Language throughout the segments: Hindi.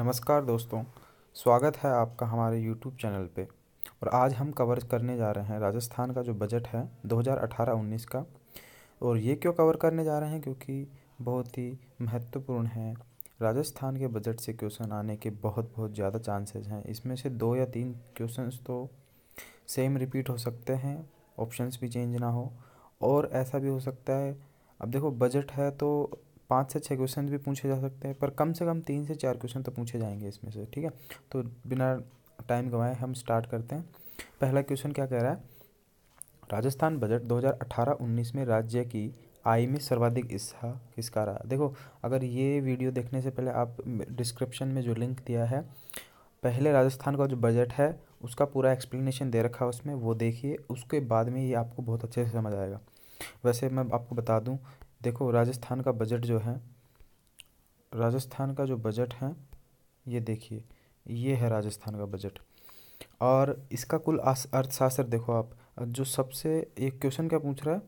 नमस्कार दोस्तों स्वागत है आपका हमारे यूट्यूब चैनल पे और आज हम कवर करने जा रहे हैं राजस्थान का जो बजट है 2018-19 का और ये क्यों कवर करने जा रहे हैं क्योंकि बहुत ही महत्वपूर्ण है राजस्थान के बजट से क्वेश्चन आने के बहुत बहुत ज़्यादा चांसेस हैं इसमें से दो या तीन क्वेश्चन तो सेम रिपीट हो सकते हैं ऑप्शंस भी चेंज ना हो और ऐसा भी हो सकता है अब देखो बजट है तो पाँच से छः क्वेश्चन भी पूछे जा सकते हैं पर कम से कम तीन से चार क्वेश्चन तो पूछे जाएंगे इसमें से ठीक है तो बिना टाइम गंवाए हम स्टार्ट करते हैं पहला क्वेश्चन क्या कह रहा है राजस्थान बजट 2018-19 में राज्य की आय में सर्वाधिक हिस्सा किसका रहा देखो अगर ये वीडियो देखने से पहले आप डिस्क्रिप्शन में जो लिंक दिया है पहले राजस्थान का जो बजट है उसका पूरा एक्सप्लेनेशन दे रखा है उसमें वो देखिए उसके बाद में ये आपको बहुत अच्छे से समझ आएगा वैसे मैं आपको बता दूं देखो राजस्थान का बजट जो है राजस्थान का जो बजट है ये देखिए ये है राजस्थान का बजट और इसका कुल अर्थशास्त्र देखो आप जो सबसे एक क्वेश्चन क्या पूछ रहा है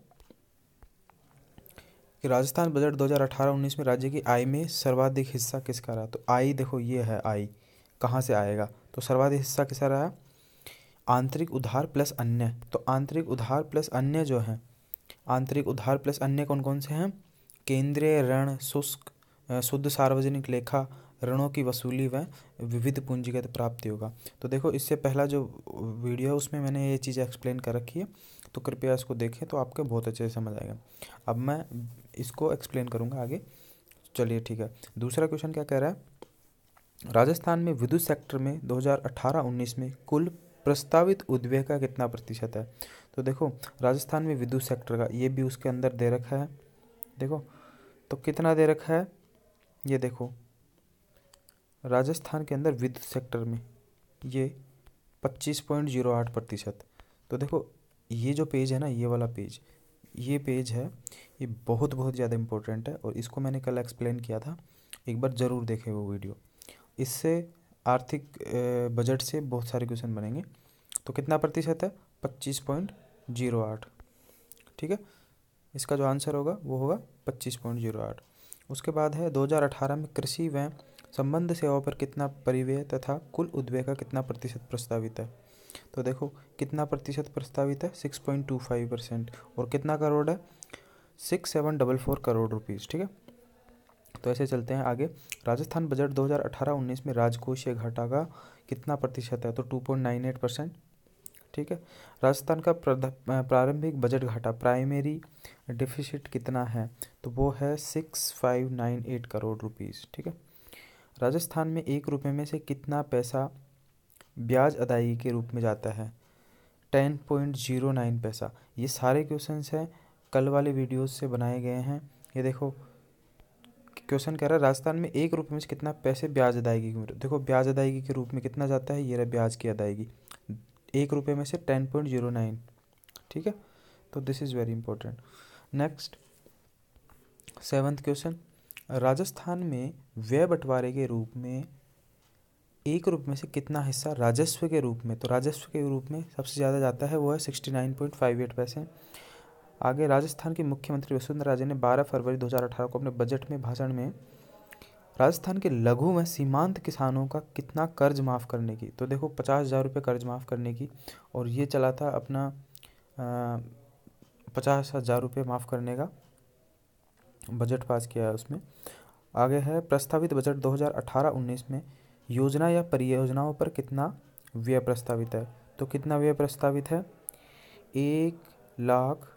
कि राजस्थान बजट 2018-19 में राज्य की आय में सर्वाधिक हिस्सा किसका रहा तो आय देखो ये है आय कहाँ से आएगा तो सर्वाधिक हिस्सा किसका रहा आंतरिक उधार प्लस अन्य तो आंतरिक उधार प्लस अन्य जो है आंतरिक उधार प्लस अन्य कौन कौन से हैं केंद्रीय ऋण शुष्क शुद्ध सार्वजनिक लेखा ऋणों की वसूली व विविध पूंजीगत प्राप्ति होगा तो देखो इससे पहला जो वीडियो है उसमें मैंने ये चीज़ एक्सप्लेन कर रखी है तो कृपया इसको देखें तो आपके बहुत अच्छे से समझ आएगा अब मैं इसको एक्सप्लेन करूँगा आगे चलिए ठीक है दूसरा क्वेश्चन क्या कह रहा है राजस्थान में विद्युत सेक्टर में 2018-19 में कुल प्रस्तावित उद्वेग का कितना प्रतिशत है तो देखो राजस्थान में विद्युत सेक्टर का ये भी उसके अंदर दे रखा है देखो तो कितना दे रखा है ये देखो राजस्थान के अंदर विद्युत सेक्टर में ये पच्चीस पॉइंट जीरो आठ प्रतिशत तो देखो ये जो पेज है ना ये वाला पेज ये पेज है ये बहुत बहुत ज़्यादा इम्पोर्टेंट है और इसको मैंने कल एक्सप्लेन किया था एक बार ज़रूर देखें वो वीडियो इससे आर्थिक बजट से बहुत सारे क्वेश्चन बनेंगे तो कितना प्रतिशत है पच्चीस पॉइंट जीरो आठ ठीक है इसका जो आंसर होगा वो होगा पच्चीस पॉइंट जीरो आठ उसके बाद है दो हज़ार अठारह में कृषि व संबंध सेवाओं पर कितना परिव्यय तथा कुल उद्वय का कितना प्रतिशत प्रस्तावित है तो देखो कितना प्रतिशत प्रस्तावित है six point two five percent और कितना करोड़ है six seven double four crore rupees ठीक है तो ऐसे चलते हैं आगे राजस्थान बजट 2018-19 में राजकोषीय घाटा का कितना प्रतिशत है तो 2.98 परसेंट ठीक है राजस्थान का प्रारंभिक बजट घाटा प्राइमरी डिफिसिट कितना है तो वो है six five nine eight crore rupees ठीक है राजस्थान में एक रुपये में से कितना पैसा ब्याज अदायगी के रूप में जाता है टेन पॉइंट जीरो नाइन पैसा ये सारे क्वेश्चन हैं कल वाले वीडियोज़ से बनाए गए हैं ये देखो क्वेश्चन कह रहा है राजस्थान में एक रुपये में से कितना पैसे ब्याज अदायगी के देखो ब्याज अदायगी के रूप में कितना जाता है ये रहा ब्याज की अदायगी एक रुपये में से टेन पॉइंट जीरो नाइन ठीक है तो this is very important next seventh question Rajasthan में व्यय बंटवारे के रूप में एक रूप में से कितना हिस्सा राजस्व के रूप में तो राजस्व के रूप में सबसे ज़्यादा जाता है वो है sixty nine point five eight पैसे आगे राजस्थान के मुख्यमंत्री वसुंधरा राजे ने बारह फरवरी दो हजार अठारह को अपने बजट में भाषण में राजस्थान के लघु व सीमांत किसानों का कितना कर्ज माफ़ करने की तो देखो पचास हज़ार रुपये कर्ज माफ़ करने की और ये चला था अपना पचास हज़ार रुपये माफ़ करने का बजट पास किया है उसमें आगे है प्रस्तावित बजट 2018-19 में योजना या परियोजनाओं पर कितना व्यय प्रस्तावित है तो कितना व्यय प्रस्तावित है एक लाख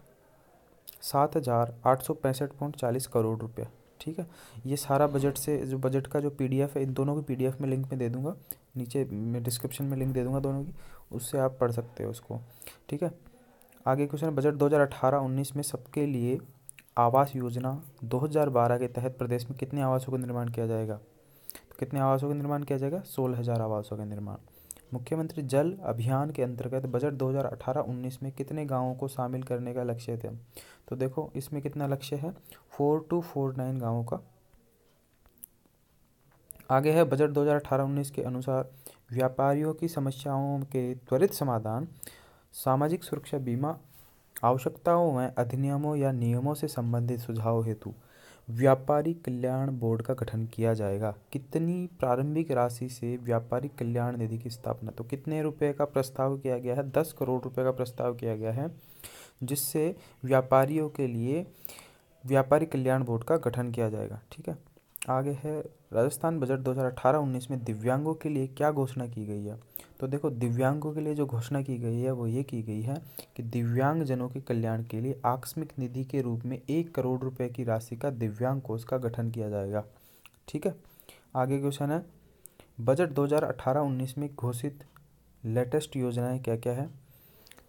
सात हज़ार आठ सौ पैंसठ पॉइंट चालीस करोड़ रुपये ठीक है ये सारा बजट से जो बजट का जो पीडीएफ है इन दोनों की पीडीएफ में लिंक में दे दूंगा नीचे मैं डिस्क्रिप्शन में लिंक दे दूंगा दोनों की उससे आप पढ़ सकते हो उसको ठीक है आगे क्वेश्चन बजट 2018-19 में सबके लिए आवास योजना 2012 के तहत प्रदेश में कितने आवासों का निर्माण किया जाएगा तो कितने आवासों का निर्माण किया जाएगा सोलह हज़ार आवासों का निर्माण मुख्यमंत्री जल अभियान के अंतर्गत बजट 2018-19 में कितने गांवों को शामिल करने का लक्ष्य थे तो देखो इसमें कितना लक्ष्य है फोर टू फोर नाइन गाँवों का आगे है बजट 2018-19 के अनुसार व्यापारियों की समस्याओं के त्वरित समाधान सामाजिक सुरक्षा बीमा आवश्यकताओं में अधिनियमों या नियमों से संबंधित सुझाव हेतु व्यापारी कल्याण बोर्ड का गठन किया जाएगा कितनी प्रारंभिक राशि से व्यापारी कल्याण निधि की स्थापना तो कितने रुपए का प्रस्ताव किया गया है दस करोड़ रुपए का प्रस्ताव किया गया है जिससे व्यापारियों के लिए व्यापारी कल्याण बोर्ड का गठन किया जाएगा ठीक है आगे है राजस्थान बजट 2018-19 में दिव्यांगों के लिए क्या घोषणा की गई है तो देखो दिव्यांगों के लिए जो घोषणा की गई है वो ये की गई है कि दिव्यांगजनों के कल्याण के लिए आकस्मिक निधि के रूप में एक करोड़ रुपए की राशि का दिव्यांग कोष का गठन किया जाएगा ठीक है आगे क्वेश्चन है बजट 2018-19 में घोषित लेटेस्ट योजनाएं क्या क्या है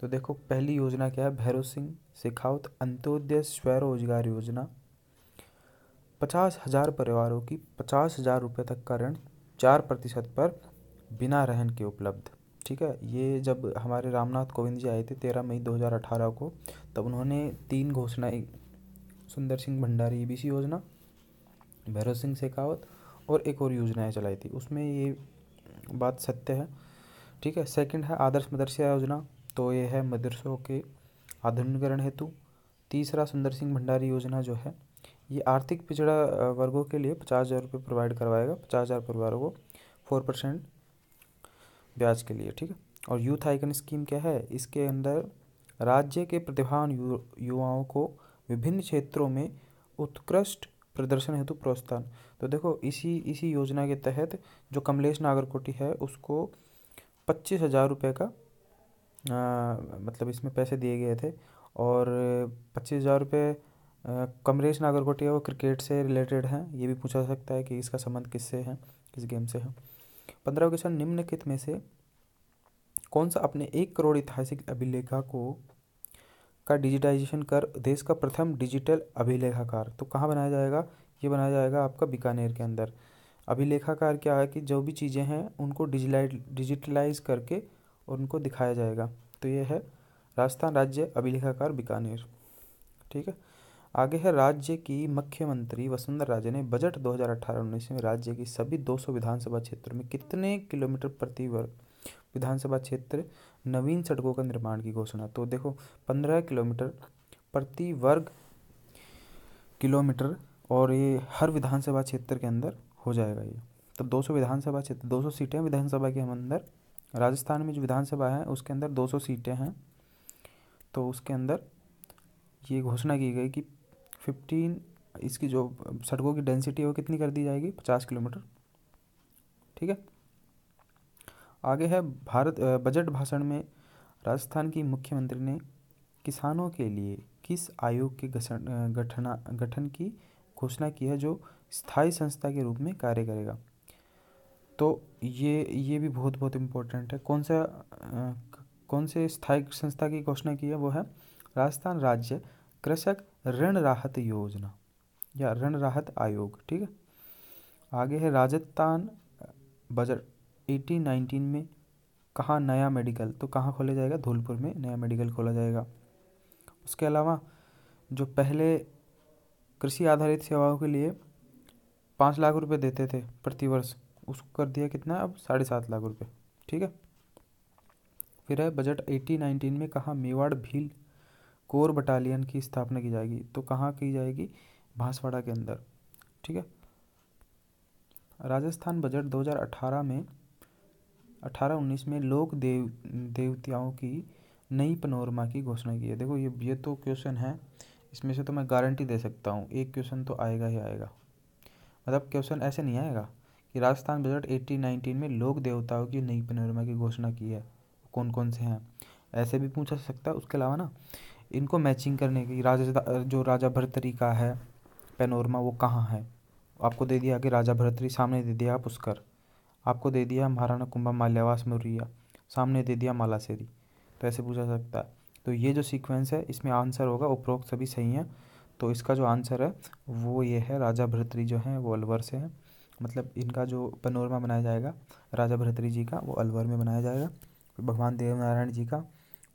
तो देखो पहली योजना क्या है भैरव सिंह शेखावत अंत्योदय स्वरोजगार योजना पचास हजार परिवारों की पचास हजार रुपये तक का ऋण चार प्रतिशत पर बिना रहन के उपलब्ध ठीक है ये जब हमारे रामनाथ कोविंद जी आए थे तेरह मई 2018 को तब उन्होंने तीन घोषणाएं सुंदर सिंह भंडारी सी e योजना भैरव सिंह शेखावत और एक और योजनाएं चलाई थी उसमें ये बात सत्य है ठीक है सेकंड है आदर्श मदरसा योजना तो ये है मदरसों के आधुनिकीकरण हेतु तीसरा सुंदर सिंह भंडारी योजना जो है ये आर्थिक पिछड़ा वर्गों के लिए पचास हज़ार रुपये प्रोवाइड करवाएगा पचास हज़ार परिवारों को फोर परसेंट ब्याज के लिए ठीक है और यूथ आइकन स्कीम क्या है इसके अंदर राज्य के प्रतिभावान युवाओं को विभिन्न क्षेत्रों में उत्कृष्ट प्रदर्शन हेतु प्रोत्साहन तो देखो इसी इसी योजना के तहत जो कमलेश नागरकोटी है उसको पच्चीस हज़ार रुपये का आ, मतलब इसमें पैसे दिए गए थे और पच्चीस हज़ार रुपये कमरेश नागरकोटिया वो क्रिकेट से रिलेटेड हैं ये भी पूछा सकता है कि इसका संबंध किससे है किस गेम से है पंद्रह क्वेश्चन निम्नलिखित में से कौन सा अपने एक करोड़ ऐतिहासिक अभिलेखा को का डिजिटाइजेशन कर देश का प्रथम डिजिटल अभिलेखाकार तो कहाँ बनाया जाएगा ये बनाया जाएगा आपका बीकानेर के अंदर अभिलेखाकार क्या है कि जो भी चीज़ें हैं उनको डिजिलाइज डिजिटलाइज करके और उनको दिखाया जाएगा तो ये है राजस्थान राज्य अभिलेखाकार बीकानेर ठीक है आगे है राज्य की मुख्यमंत्री वसुंधरा राजे ने बजट 2018-19 में राज्य की सभी 200 विधानसभा क्षेत्र में कितने किलोमीटर प्रति वर्ग विधानसभा क्षेत्र नवीन सड़कों का निर्माण की घोषणा तो देखो 15 किलोमीटर प्रति वर्ग किलोमीटर और ये हर विधानसभा क्षेत्र के अंदर हो जाएगा ये तो दो 200 विधानसभा क्षेत्र 200 सीटें विधानसभा के हम अंदर राजस्थान में जो विधानसभा है उसके अंदर 200 सीटें हैं तो उसके अंदर ये घोषणा की गई कि फिफ्टीन इसकी जो सड़कों की डेंसिटी है वो कितनी कर दी जाएगी पचास किलोमीटर ठीक है आगे है भारत बजट भाषण में राजस्थान की मुख्यमंत्री ने किसानों के लिए किस आयोग के गठना गठन की घोषणा की है जो स्थायी संस्था के रूप में कार्य करेगा तो ये ये भी बहुत बहुत इम्पोर्टेंट है कौन सा कौन से स्थायी संस्था की घोषणा की है वो है राजस्थान राज्य कृषक ऋण राहत योजना या ऋण राहत आयोग ठीक है आगे है राजस्थान बजट 1819 में कहाँ नया मेडिकल तो कहाँ खोला जाएगा धौलपुर में नया मेडिकल खोला जाएगा उसके अलावा जो पहले कृषि आधारित सेवाओं के लिए पाँच लाख रुपए देते थे प्रतिवर्ष उसको कर दिया कितना अब साढ़े सात लाख रुपए ठीक है फिर है बजट एटीन नाइनटीन में कहा मेवाड़ भील कोर बटालियन की स्थापना की जाएगी तो कहाँ की जाएगी बांसवाड़ा के अंदर ठीक है राजस्थान बजट 2018 में 18-19 में लोक देव देवताओं की नई पनोरमा की घोषणा की है देखो ये ये तो क्वेश्चन है इसमें से तो मैं गारंटी दे सकता हूँ एक क्वेश्चन तो आएगा ही आएगा मतलब क्वेश्चन ऐसे नहीं आएगा कि राजस्थान बजट एट्टीन नाइनटीन में लोक देवताओं की नई पनोरमा की घोषणा की है कौन कौन से हैं ऐसे भी पूछा सकता है उसके अलावा ना इनको मैचिंग करने की राजा जो राजा भरतरी का है पेनोरमा वो कहाँ है आपको दे दिया कि राजा भरतरी सामने दे दिया पुष्कर आपको दे दिया महाराणा कुंभा माल्यावास मुरिया सामने दे दिया मालासेरी तो ऐसे पूछा सकता है तो ये जो सीक्वेंस है इसमें आंसर होगा उपरोक्त सभी सही हैं तो इसका जो आंसर है वो ये है राजा भरतरी जो हैं वो अलवर से हैं मतलब इनका जो पनोरमा बनाया जाएगा राजा भरतरी जी का वो अलवर में बनाया जाएगा भगवान देव नारायण जी का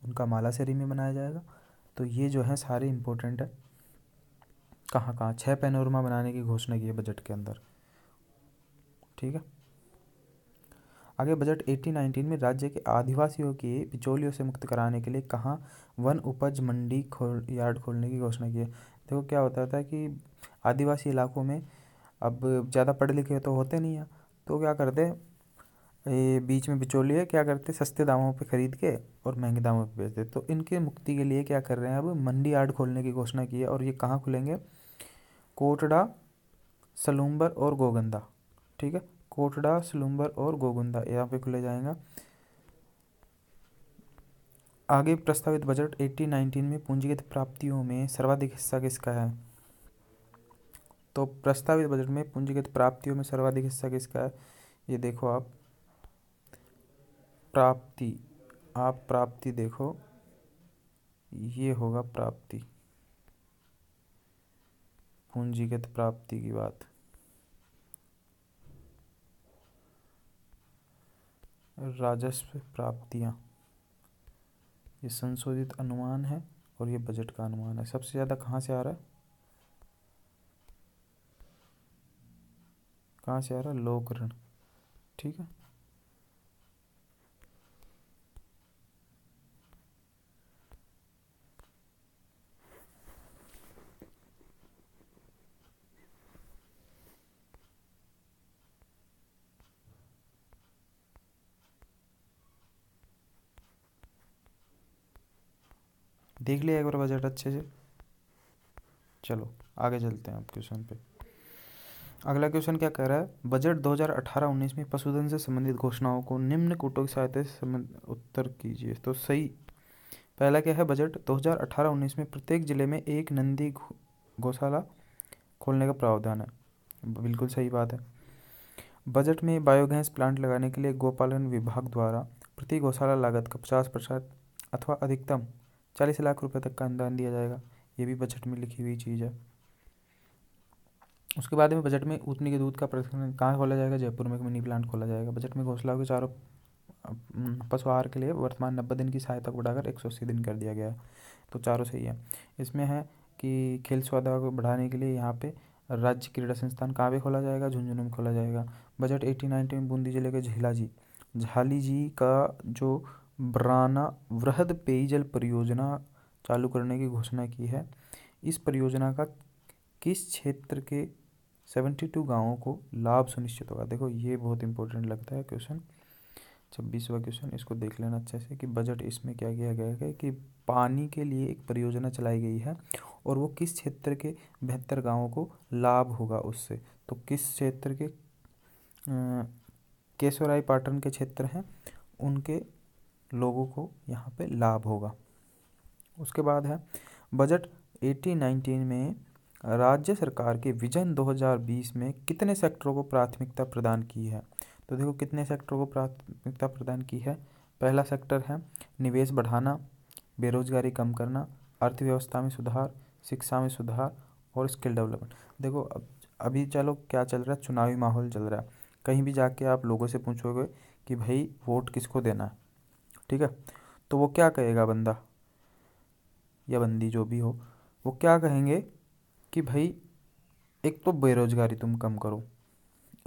उनका मालासेरी में बनाया जाएगा तो ये जो है सारे इम्पोर्टेंट है कहाँ कहाँ छः पैनोरमा बनाने की घोषणा की है बजट के अंदर ठीक है आगे बजट 1819 में राज्य के आदिवासियों की बिचौलियों से मुक्त कराने के लिए कहाँ वन उपज मंडी खोल यार्ड खोलने की घोषणा की है देखो क्या होता था कि आदिवासी इलाकों में अब ज़्यादा पढ़े लिखे तो होते नहीं हैं तो क्या करते ये बीच में बिचौलिया क्या करते सस्ते दामों पे ख़रीद के और महंगे दामों पे बेचते तो इनके मुक्ति के लिए क्या कर रहे हैं अब मंडी आर्ट खोलने की घोषणा की है और ये कहाँ खुलेंगे कोटड़ा सलूम्बर और गोगंदा ठीक है कोटड़ा सलूम्बर और गोगंदा यहाँ पे खुले जाएंगे आगे प्रस्तावित बजट 1819 में पूंजीगत प्राप्तियों में सर्वाधिक हिस्सा किसका है तो प्रस्तावित बजट में पूंजीगत प्राप्तियों में सर्वाधिक हिस्सा किसका है ये देखो आप प्राप्ति आप प्राप्ति देखो ये होगा प्राप्ति पूंजीगत प्राप्ति की बात राजस्व प्राप्तियां ये संशोधित अनुमान है और ये बजट का अनुमान है सबसे ज़्यादा कहाँ से आ रहा है कहाँ से आ रहा है लोक ऋण ठीक है देख लिया एक बार बजट अच्छे से चलो आगे चलते हैं आप क्वेश्चन पे अगला क्वेश्चन क्या कह रहा है बजट 2018-19 में पशुधन से संबंधित घोषणाओं को निम्न कोटों की सहायता से उत्तर कीजिए तो सही पहला क्या है बजट 2018-19 में प्रत्येक जिले में एक नंदी गौशाला खोलने का प्रावधान है बिल्कुल सही बात है बजट में बायोगैस प्लांट लगाने के लिए गोपालन विभाग द्वारा प्रति गौशाला लागत का पचास प्रतिशत अथवा अधिकतम चालीस लाख रुपए तक का अनुदान दिया जाएगा ये भी बजट में लिखी हुई चीज़ है उसके बाद में बजट में उतनी के दूध का प्रदर्शन कहाँ खोला जाएगा जयपुर में एक मिनी प्लांट खोला जाएगा बजट में घोषणा के चारों पशु आहार के लिए वर्तमान नब्बे दिन की सहायता को बढ़ाकर एक सौ अस्सी दिन कर दिया गया है तो चारों सही है इसमें है कि खेल सुविधा को बढ़ाने के लिए यहाँ पे राज्य क्रीड़ा संस्थान कहाँ पे खोला जाएगा झुंझुनू में खोला जाएगा बजट एटीन नाइनटी में बूंदी जिले के जी झाली जी का जो ब्राना वृहद पेयजल परियोजना चालू करने की घोषणा की है इस परियोजना का किस क्षेत्र के सेवेंटी टू गाँवों को लाभ सुनिश्चित होगा देखो ये बहुत इंपॉर्टेंट लगता है क्वेश्चन छब्बीसवा क्वेश्चन इसको देख लेना अच्छे से कि बजट इसमें क्या किया गया है कि पानी के लिए एक परियोजना चलाई गई है और वो किस क्षेत्र के बेहतर गाँवों को लाभ होगा उससे तो किस क्षेत्र के केशवराय पाटन के क्षेत्र हैं उनके लोगों को यहाँ पे लाभ होगा उसके बाद है बजट 1819 में राज्य सरकार के विजन 2020 में कितने सेक्टरों को प्राथमिकता प्रदान की है तो देखो कितने सेक्टरों को प्राथमिकता प्रदान की है पहला सेक्टर है निवेश बढ़ाना बेरोजगारी कम करना अर्थव्यवस्था में सुधार शिक्षा में सुधार और स्किल डेवलपमेंट देखो अब अभी चलो क्या चल रहा है चुनावी माहौल चल रहा है कहीं भी जाके आप लोगों से पूछोगे कि भाई वोट किसको देना है ठीक है तो वो क्या कहेगा बंदा या बंदी जो भी हो वो क्या कहेंगे कि भाई एक तो बेरोज़गारी तुम कम करो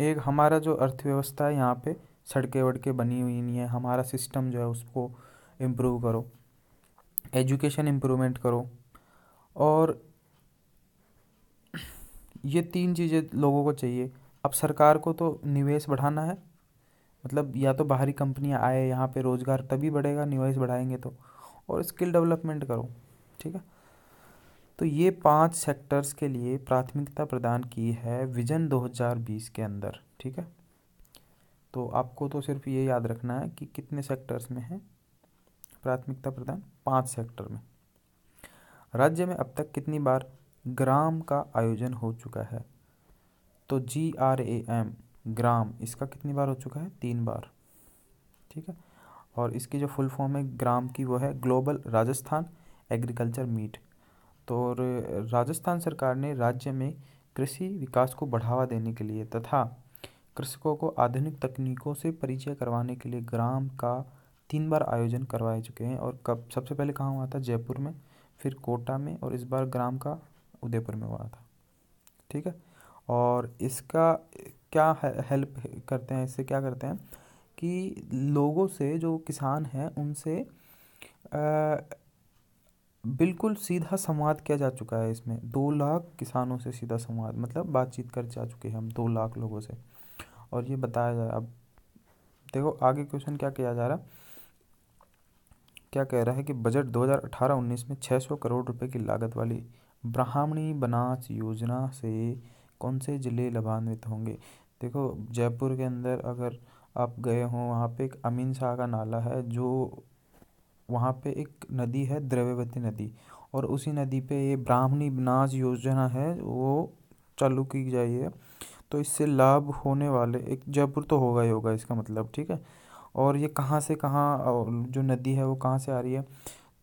एक हमारा जो अर्थव्यवस्था है यहाँ पे सड़कें वड़के बनी हुई नहीं है हमारा सिस्टम जो है उसको इम्प्रूव करो एजुकेशन इम्प्रूवमेंट करो और ये तीन चीज़ें लोगों को चाहिए अब सरकार को तो निवेश बढ़ाना है मतलब या तो बाहरी कंपनियाँ आए यहाँ पे रोज़गार तभी बढ़ेगा निवेश बढ़ाएंगे तो और स्किल डेवलपमेंट करो ठीक है तो ये पांच सेक्टर्स के लिए प्राथमिकता प्रदान की है विजन 2020 के अंदर ठीक है तो आपको तो सिर्फ ये याद रखना है कि कितने सेक्टर्स में है प्राथमिकता प्रदान पांच सेक्टर में राज्य में अब तक कितनी बार ग्राम का आयोजन हो चुका है तो जी आर ए एम ग्राम इसका कितनी बार हो चुका है तीन बार ठीक है और इसकी जो फुल फॉर्म है ग्राम की वो है ग्लोबल राजस्थान एग्रीकल्चर मीट तो राजस्थान सरकार ने राज्य में कृषि विकास को बढ़ावा देने के लिए तथा कृषकों को आधुनिक तकनीकों से परिचय करवाने के लिए ग्राम का तीन बार आयोजन करवाए चुके हैं और कब सबसे पहले कहाँ हुआ था जयपुर में फिर कोटा में और इस बार ग्राम का उदयपुर में हुआ था ठीक है और इसका क्या हेल्प करते हैं इससे क्या करते हैं कि लोगों से जो किसान हैं उनसे बिल्कुल सीधा संवाद किया जा चुका है इसमें दो लाख किसानों से सीधा संवाद मतलब बातचीत कर जा चुके हैं हम दो लाख लोगों से और ये बताया जा अब देखो आगे क्वेश्चन क्या किया जा रहा क्या कह रहा है कि बजट 2018-19 में 600 करोड़ रुपए की लागत वाली ब्राह्मणी बनास योजना से कौन से ज़िले लाभान्वित होंगे देखो जयपुर के अंदर अगर आप गए हों वहाँ पे एक अमीन शाह का नाला है जो वहाँ पे एक नदी है द्रव्यवती नदी और उसी नदी पे ये ब्राह्मणी विनाश योजना है वो चालू की जाइए है तो इससे लाभ होने वाले एक जयपुर तो होगा ही होगा इसका मतलब ठीक है और ये कहाँ से कहाँ जो नदी है वो कहाँ से आ रही है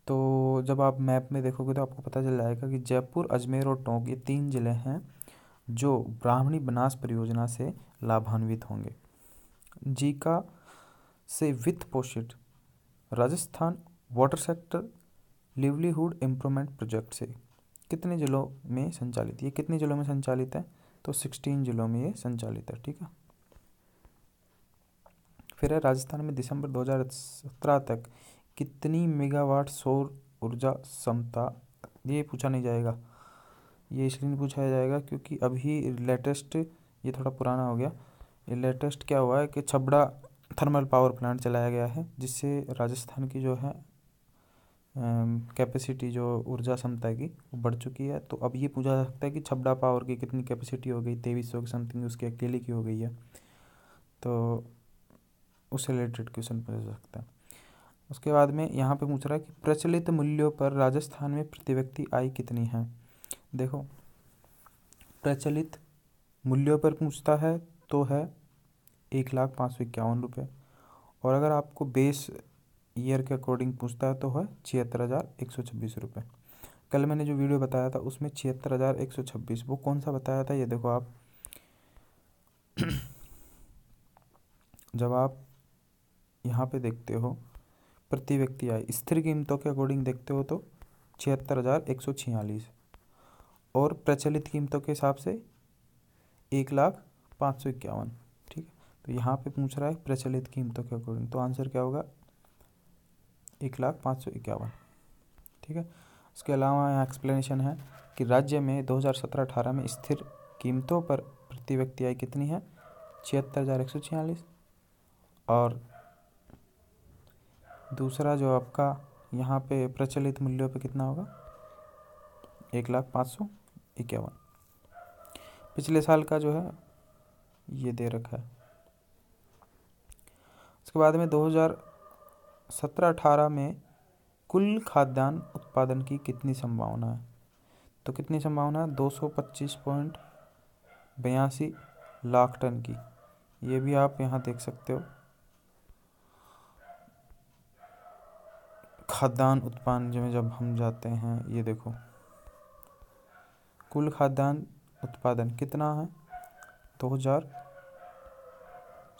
तो जब आप मैप में देखोगे तो आपको पता चल जाएगा कि जयपुर अजमेर और टोंक ये तीन ज़िले हैं जो ब्राह्मणी बनास परियोजना से लाभान्वित होंगे जीका से वित्त पोषित Rajasthan water sector livelihood improvement project से कितने ज़िलों में संचालित ये कितने ज़िलों में संचालित है तो सिक्सटीन ज़िलों में ये संचालित है ठीक है फिर है राजस्थान में दिसंबर 2017 तक कितनी मेगावाट सौर ऊर्जा क्षमता ये पूछा नहीं जाएगा ये इसलिए नहीं पूछा जाएगा क्योंकि अभी लेटेस्ट ये थोड़ा पुराना हो गया ये लेटेस्ट क्या हुआ है कि छबड़ा थर्मल पावर प्लांट चलाया गया है जिससे राजस्थान की जो है कैपेसिटी जो ऊर्जा क्षमता की वो बढ़ चुकी है तो अब ये पूछा जा सकता है कि छबड़ा पावर की कितनी कैपेसिटी हो गई तेईस सौ की समथिंग उसके अकेले की हो गई है तो उससे रिलेटेड क्वेश्चन पूछा जा सकता है उसके बाद में यहाँ पे पूछ रहा है कि प्रचलित मूल्यों पर राजस्थान में प्रति व्यक्ति आय कितनी है देखो प्रचलित मूल्यों पर पूछता है तो है एक लाख पाँच सौ इक्यावन रुपये और अगर आपको बेस ईयर के अकॉर्डिंग पूछता है तो है छिहत्तर हज़ार एक सौ छब्बीस रुपये कल मैंने जो वीडियो बताया था उसमें छिहत्तर हज़ार एक सौ छब्बीस वो कौन सा बताया था ये देखो आप जब आप यहाँ पे देखते हो प्रति व्यक्ति आय स्थिर कीमतों के अकॉर्डिंग देखते हो तो छिहत्तर हज़ार एक सौ छियालीस और प्रचलित कीमतों के हिसाब से एक लाख पाँच सौ इक्यावन ठीक है तो यहाँ पे पूछ रहा है प्रचलित कीमतों के अकॉर्डिंग तो आंसर क्या होगा एक लाख पाँच सौ इक्यावन ठीक है उसके अलावा यहाँ एक्सप्लेनेशन है कि राज्य में 2017-18 में स्थिर कीमतों पर प्रति व्यक्ति आय कितनी है छिहत्तर हज़ार एक सौ छियालीस और दूसरा जो आपका यहाँ पे प्रचलित मूल्यों पे कितना होगा एक लाख पाँच सौ इक्यावन पिछले साल का जो है ये दे रखा है उसके बाद में 2017-18 में कुल खाद्यान्न उत्पादन की कितनी संभावना है तो कितनी संभावना है दो सौ पच्चीस पॉइंट बयासी लाख टन की ये भी आप यहाँ देख सकते हो खाद्यान्न उत्पादन में जब हम जाते हैं ये देखो कुल खाद्यान्न उत्पादन कितना है दो हज़ार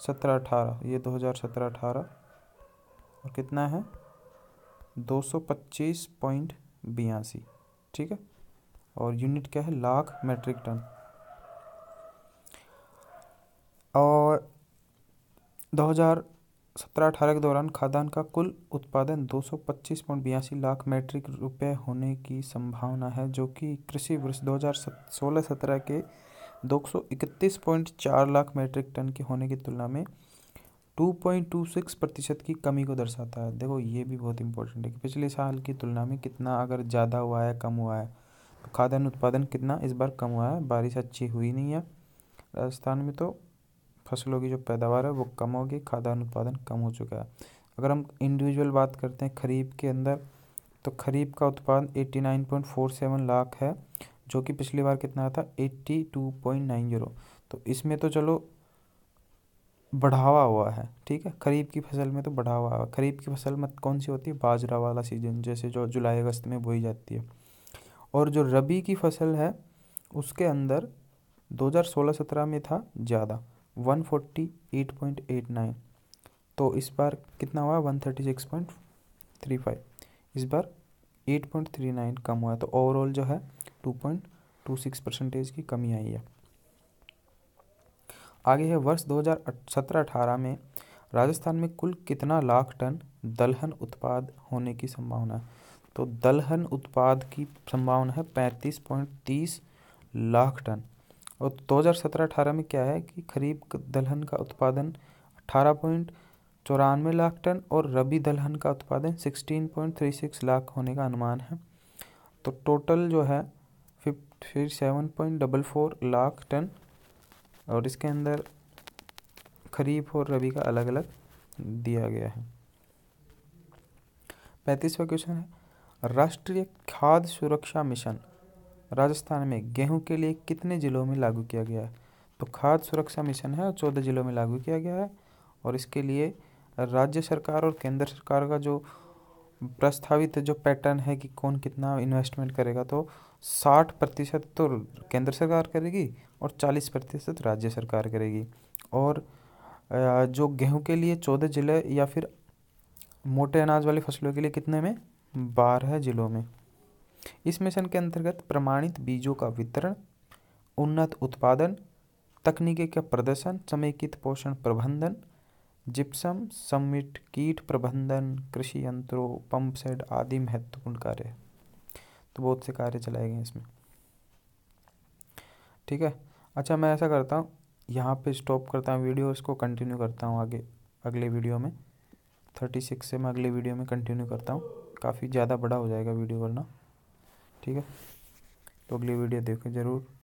सत्रह अठारह ये दो हज़ार सत्रह अठारह और कितना है दो सौ पच्चीस पॉइंट बयासी ठीक है और यूनिट क्या है लाख मेट्रिक टन और दो हज़ार सत्रह अठारह के दौरान खाद्यान्न का कुल उत्पादन दो सौ पच्चीस पॉइंट बयासी लाख मैट्रिक रुपए होने की संभावना है जो कि कृषि वर्ष दो हज़ार सोलह सत्रह के दो सौ इकतीस पॉइंट चार लाख मैट्रिक टन के होने की तुलना में टू पॉइंट टू सिक्स प्रतिशत की कमी को दर्शाता है देखो ये भी बहुत इंपॉर्टेंट है कि पिछले साल की तुलना में कितना अगर ज़्यादा हुआ है कम हुआ है तो खाद्यान्न उत्पादन कितना इस बार कम हुआ है बारिश अच्छी हुई नहीं है राजस्थान में तो फसलों की जो पैदावार है वो कम होगी खाद्यान्न उत्पादन कम हो चुका है अगर हम इंडिविजुअल बात करते हैं खरीफ के अंदर तो खरीफ का उत्पादन eighty nine point four seven lakh है जो कि पिछली बार कितना आया था ज़ीरो तो इसमें तो चलो बढ़ावा हुआ है ठीक है खरीफ की फसल में तो बढ़ावा हुआ खरीफ की फसल में कौन सी होती है बाजरा वाला सीजन जैसे जो जुलाई अगस्त में बोई जाती है और जो रबी की फसल है उसके अंदर 2016-17 में था ज़्यादा one forty eight point eight nine तो इस बार कितना हुआ one thirty six point three five इस बार एट पॉइंट थ्री नाइन कम हुआ तो ओवरऑल जो है two point two six percentage की कमी आई है आगे है वर्ष दो हज़ार सत्रह अठारह में राजस्थान में कुल कितना लाख टन दलहन उत्पाद होने की संभावना है तो दलहन उत्पाद की संभावना है पैंतीस पॉइंट तीस लाख टन और 2017-18 में क्या है कि खरीफ दलहन का उत्पादन अठारह पॉइंट चौरानवे लाख टन और रबी दलहन का उत्पादन 16.36 लाख होने का अनुमान है तो टोटल जो है fifty seven point double four lakh ton और इसके अंदर खरीफ और रबी का अलग अलग दिया गया है पैंतीसवा क्वेश्चन है राष्ट्रीय खाद्य सुरक्षा मिशन राजस्थान में गेहूं के लिए कितने जिलों में लागू किया गया है तो खाद्य सुरक्षा मिशन है चौदह जिलों में लागू किया गया है और इसके लिए राज्य सरकार और केंद्र सरकार का जो प्रस्तावित जो पैटर्न है कि कौन कितना इन्वेस्टमेंट करेगा तो साठ प्रतिशत तो केंद्र सरकार करेगी और चालीस प्रतिशत राज्य सरकार करेगी और जो गेहूं के लिए चौदह जिले या फिर मोटे अनाज वाली फसलों के लिए कितने में बारह जिलों में इस मिशन के अंतर्गत प्रमाणित बीजों का वितरण उन्नत उत्पादन तकनीकी का प्रदर्शन समेकित पोषण प्रबंधन जिप्सम समिट कीट प्रबंधन कृषि यंत्रों पंप सेट आदि महत्वपूर्ण कार्य है तो बहुत से कार्य चलाए गए इसमें ठीक है अच्छा मैं ऐसा करता हूँ यहाँ पे स्टॉप करता हूँ वीडियो इसको कंटिन्यू करता हूँ आगे अगले वीडियो में थर्टी सिक्स से मैं अगले वीडियो में कंटिन्यू करता हूँ काफ़ी ज़्यादा बड़ा हो जाएगा वीडियो वरना ठीक है तो अगली वीडियो देखो ज़रूर